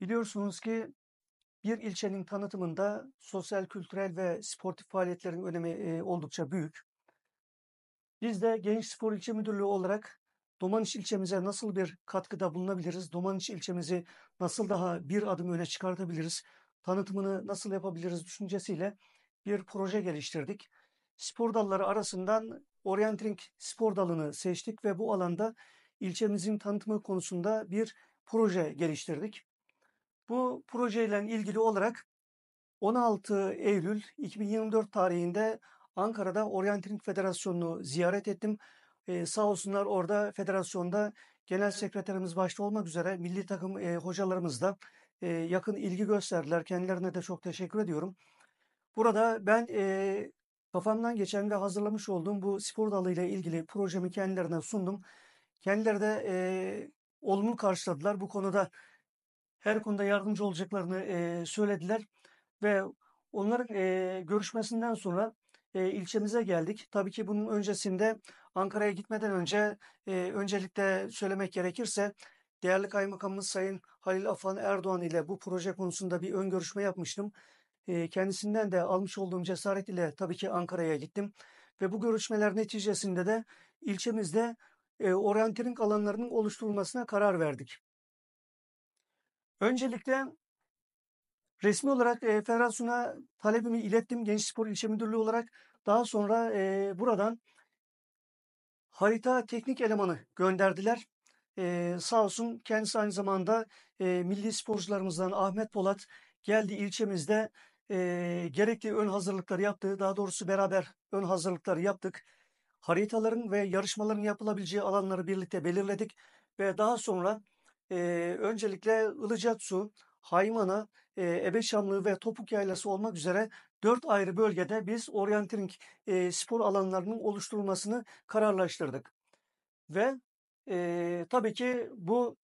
Biliyorsunuz ki bir ilçenin tanıtımında sosyal, kültürel ve sportif faaliyetlerin önemi oldukça büyük. Biz de Genç Spor İlçe Müdürlüğü olarak Domaniç ilçemize nasıl bir katkıda bulunabiliriz? Domaniç ilçemizi nasıl daha bir adım öne çıkartabiliriz? Tanıtımını nasıl yapabiliriz düşüncesiyle bir proje geliştirdik. Spor dalları arasından orienting spor dalını seçtik ve bu alanda ilçemizin tanıtımı konusunda bir proje geliştirdik. Bu projeyle ilgili olarak 16 Eylül 2024 tarihinde Ankara'da Orientering Federasyonu'nu ziyaret ettim. Ee, sağ olsunlar orada federasyonda genel sekreterimiz başta olmak üzere milli takım e, hocalarımız da e, yakın ilgi gösterdiler. Kendilerine de çok teşekkür ediyorum. Burada ben e, kafamdan geçen ve hazırlamış olduğum bu spor dalıyla ilgili projemi kendilerine sundum. Kendileri de e, olumlu karşıladılar. Bu konuda her konuda yardımcı olacaklarını e, söylediler ve onların e, görüşmesinden sonra e, ilçemize geldik. Tabii ki bunun öncesinde Ankara'ya gitmeden önce e, öncelikle söylemek gerekirse değerli kaymakamımız Sayın Halil Afan Erdoğan ile bu proje konusunda bir ön görüşme yapmıştım. E, kendisinden de almış olduğum cesaret ile tabii ki Ankara'ya gittim ve bu görüşmeler neticesinde de ilçemizde e, orientering alanlarının oluşturulmasına karar verdik. Öncelikle resmi olarak e, federasyona talebimi ilettim Genç Spor İlçe Müdürlüğü olarak. Daha sonra e, buradan harita teknik elemanı gönderdiler. Ee, sağ olsun kendisi aynı zamanda e, milli sporcularımızdan Ahmet Polat geldi ilçemizde e, gerekli ön hazırlıkları yaptı. Daha doğrusu beraber ön hazırlıkları yaptık. Haritaların ve yarışmaların yapılabileceği alanları birlikte belirledik ve daha sonra e, öncelikle Ilıcaksu, Haymana, e, Ebeşamlı ve Topuk Yaylası olmak üzere dört ayrı bölgede biz orientering e, spor alanlarının oluşturulmasını kararlaştırdık. Ve e, tabii ki bu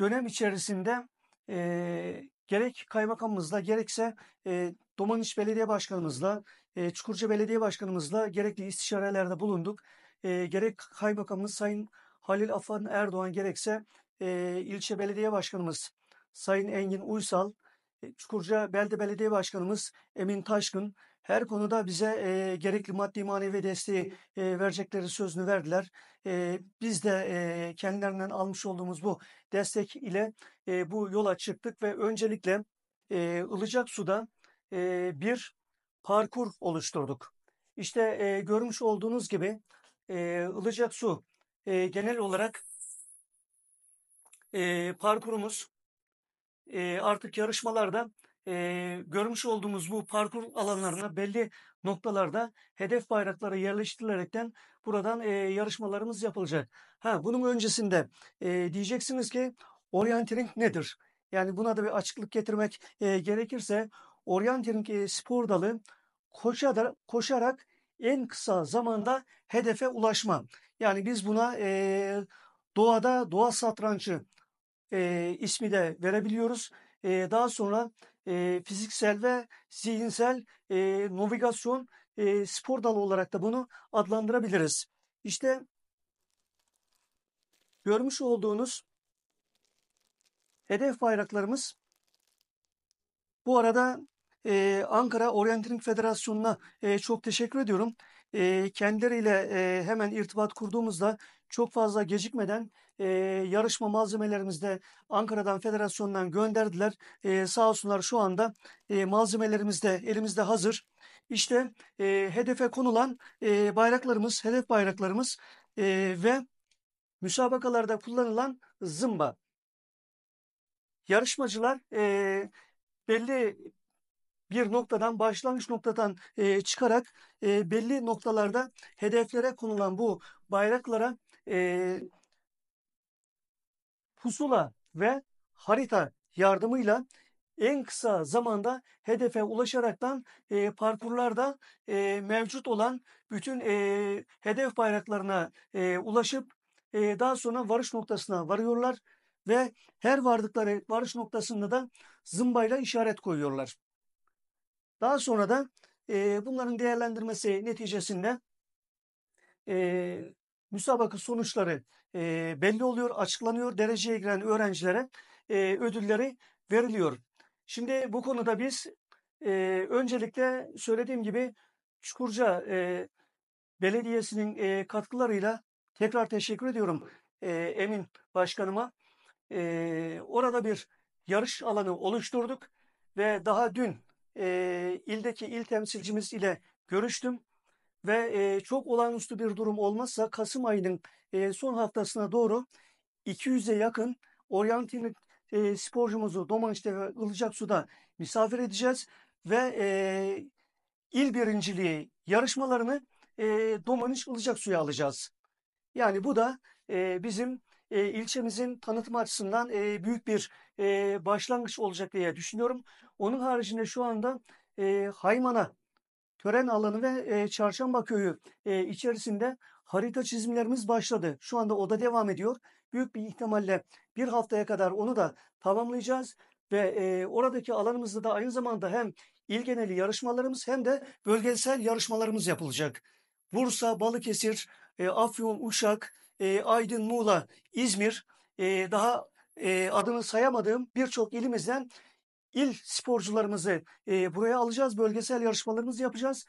dönem içerisinde e, gerek kaymakamımızla gerekse e, Domaniç Belediye Başkanımızla, e, Çukurca Belediye Başkanımızla gerekli istişarelerde bulunduk. E, gerek kaymakamımız Sayın Halil Afan Erdoğan gerekse e, ilçe belediye başkanımız Sayın Engin Uysal, e, Çukurca Belde Belediye Başkanımız Emin Taşkın her konuda bize e, gerekli maddi manevi desteği e, verecekleri sözünü verdiler. E, biz de e, kendilerinden almış olduğumuz bu destek ile e, bu yola çıktık ve öncelikle e, Ilıcak Su'da e, bir parkur oluşturduk. İşte e, görmüş olduğunuz gibi e, Ilıcak Su e, genel olarak e, parkurumuz e, artık yarışmalarda e, görmüş olduğumuz bu parkur alanlarına belli noktalarda hedef bayrakları yerleştirilerekten buradan e, yarışmalarımız yapılacak. Ha bunun öncesinde e, diyeceksiniz ki orientering nedir? Yani buna da bir açıklık getirmek e, gerekirse orientering e, spor dalı koşada, koşarak en kısa zamanda hedefe ulaşma. Yani biz buna e, doğada doğa satrançı e, ismi de verebiliyoruz. E, daha sonra e, fiziksel ve zihinsel e, navigasyon e, spor dalı olarak da bunu adlandırabiliriz. İşte görmüş olduğunuz hedef bayraklarımız bu arada e, Ankara Orientering Federasyonu'na e, çok teşekkür ediyorum. E, kendileriyle e, hemen irtibat kurduğumuzda çok fazla gecikmeden e, yarışma malzemelerimizde Ankara'dan federasyondan gönderdiler. E, sağ olsunlar şu anda e, malzemelerimizde elimizde hazır. İşte e, hedefe konulan e, bayraklarımız, hedef bayraklarımız e, ve müsabakalarda kullanılan zımba. Yarışmacılar e, belli bir noktadan başlangıç noktadan e, çıkarak e, belli noktalarda hedeflere konulan bu bayraklara e, pusula ve harita yardımıyla en kısa zamanda hedefe ulaşaraktan e, parkurlarda e, mevcut olan bütün e, hedef bayraklarına e, ulaşıp e, daha sonra varış noktasına varıyorlar ve her vardıkları varış noktasında da zımbayla işaret koyuyorlar. Daha sonra da e, bunların değerlendirmesi neticesinde e, müsabaka sonuçları e, belli oluyor, açıklanıyor. Dereceye giren öğrencilere e, ödülleri veriliyor. Şimdi bu konuda biz e, öncelikle söylediğim gibi Çukurca e, Belediyesi'nin e, katkılarıyla tekrar teşekkür ediyorum e, Emin Başkanıma. E, orada bir yarış alanı oluşturduk ve daha dün e, ildeki il temsilcimiz ile görüştüm ve e, çok olağanüstü bir durum olmazsa Kasım ayının e, son haftasına doğru 200'e yakın oryantinlik e, sporcumuzu Domanç'ta ve Ilıcaksu'da misafir edeceğiz ve e, il birinciliği yarışmalarını e, Domaniş Ilıcaksu'ya alacağız. Yani bu da e, bizim e, ilçemizin tanıtımı açısından e, büyük bir e, başlangıç olacak diye düşünüyorum. Onun haricinde şu anda e, Haymana tören alanı ve e, Çarşamba Köyü e, içerisinde harita çizimlerimiz başladı. Şu anda o da devam ediyor. Büyük bir ihtimalle bir haftaya kadar onu da tamamlayacağız ve e, oradaki alanımızda da aynı zamanda hem il geneli yarışmalarımız hem de bölgesel yarışmalarımız yapılacak. Bursa, Balıkesir, e, Afyon, Uşak, e, Aydın, Muğla, İzmir, e, daha e, adını sayamadığım birçok ilimizden il sporcularımızı e, buraya alacağız. Bölgesel yarışmalarımızı yapacağız.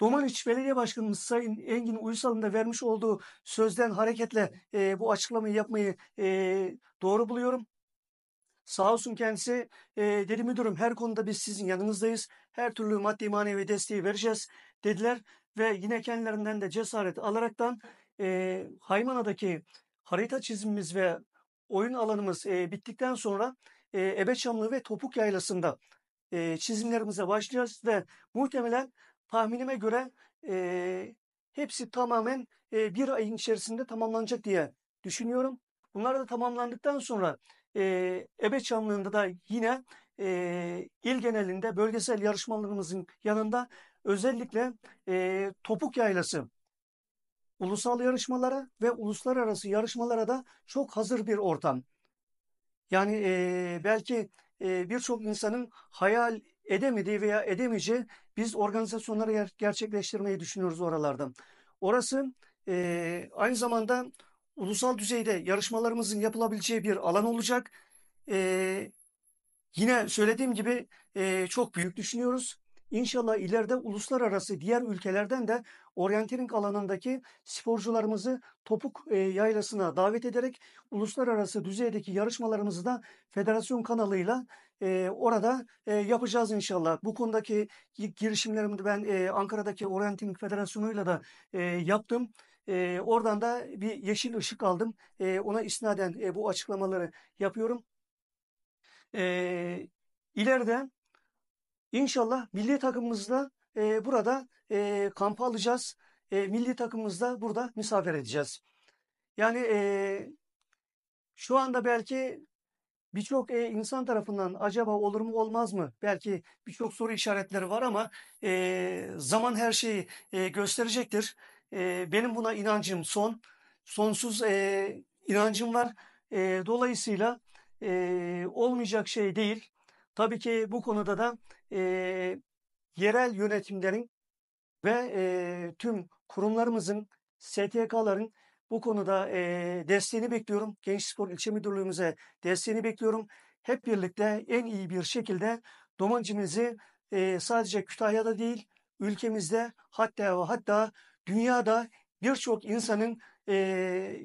Domaniç Belediye Başkanımız Sayın Engin Uysal'ın da vermiş olduğu sözden hareketle e, bu açıklamayı yapmayı e, doğru buluyorum. Sağ olsun kendisi e, dedi müdürüm her konuda biz sizin yanınızdayız. Her türlü maddi manevi desteği vereceğiz dediler ve yine kendilerinden de cesaret alaraktan e, Haymana'daki harita çizimimiz ve oyun alanımız e, bittikten sonra e, Ebeçamlı ve Topuk Yaylası'nda e, çizimlerimize başlayacağız ve muhtemelen tahminime göre e, hepsi tamamen e, bir ayın içerisinde tamamlanacak diye düşünüyorum. Bunlar da tamamlandıktan sonra e, Ebeçamlı'nda da yine e, il genelinde bölgesel yarışmalarımızın yanında Özellikle e, topuk yaylası ulusal yarışmalara ve uluslararası yarışmalara da çok hazır bir ortam. Yani e, belki e, birçok insanın hayal edemediği veya edemeyeceği biz organizasyonları ger gerçekleştirmeyi düşünüyoruz oralarda. Orası e, aynı zamanda ulusal düzeyde yarışmalarımızın yapılabileceği bir alan olacak. E, yine söylediğim gibi e, çok büyük düşünüyoruz. İnşallah ileride uluslararası diğer ülkelerden de orientering alanındaki sporcularımızı topuk e, yaylasına davet ederek uluslararası düzeydeki yarışmalarımızı da federasyon kanalıyla e, orada e, yapacağız inşallah. Bu konudaki girişimlerimi ben Ankara'daki Orienting Federasyonu'yla da yaptım. oradan da bir yeşil ışık aldım. ona isnaden bu açıklamaları yapıyorum. E, ileride İnşallah milli takımımızla e, burada e, kampa alacağız. E, milli takımımızda burada misafir edeceğiz. Yani e, şu anda belki birçok e, insan tarafından acaba olur mu olmaz mı? Belki birçok soru işaretleri var ama e, zaman her şeyi e, gösterecektir. E, benim buna inancım son, sonsuz e, inancım var. E, dolayısıyla e, olmayacak şey değil. Tabii ki bu konuda da e, yerel yönetimlerin ve e, tüm kurumlarımızın, STK'ların bu konuda e, desteğini bekliyorum. Genç Spor İlçe Müdürlüğümüze desteğini bekliyorum. Hep birlikte en iyi bir şekilde domancımızı e, sadece Kütahya'da değil, ülkemizde hatta ve hatta dünyada birçok insanın e,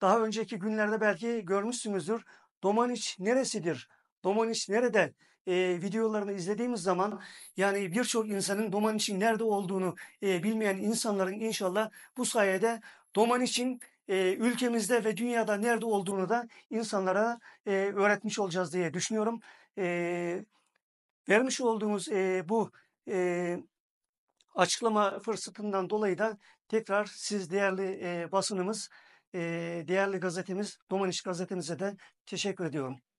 daha önceki günlerde belki görmüşsünüzdür. Domaniç neresidir? Domaniç nerede? e, videolarını izlediğimiz zaman yani birçok insanın Doman için nerede olduğunu e, bilmeyen insanların inşallah bu sayede Doman için e, ülkemizde ve dünyada nerede olduğunu da insanlara e, öğretmiş olacağız diye düşünüyorum. E, vermiş olduğumuz e, bu e, açıklama fırsatından dolayı da tekrar siz değerli e, basınımız, e, değerli gazetemiz, doman Domaniş gazetemize de teşekkür ediyorum.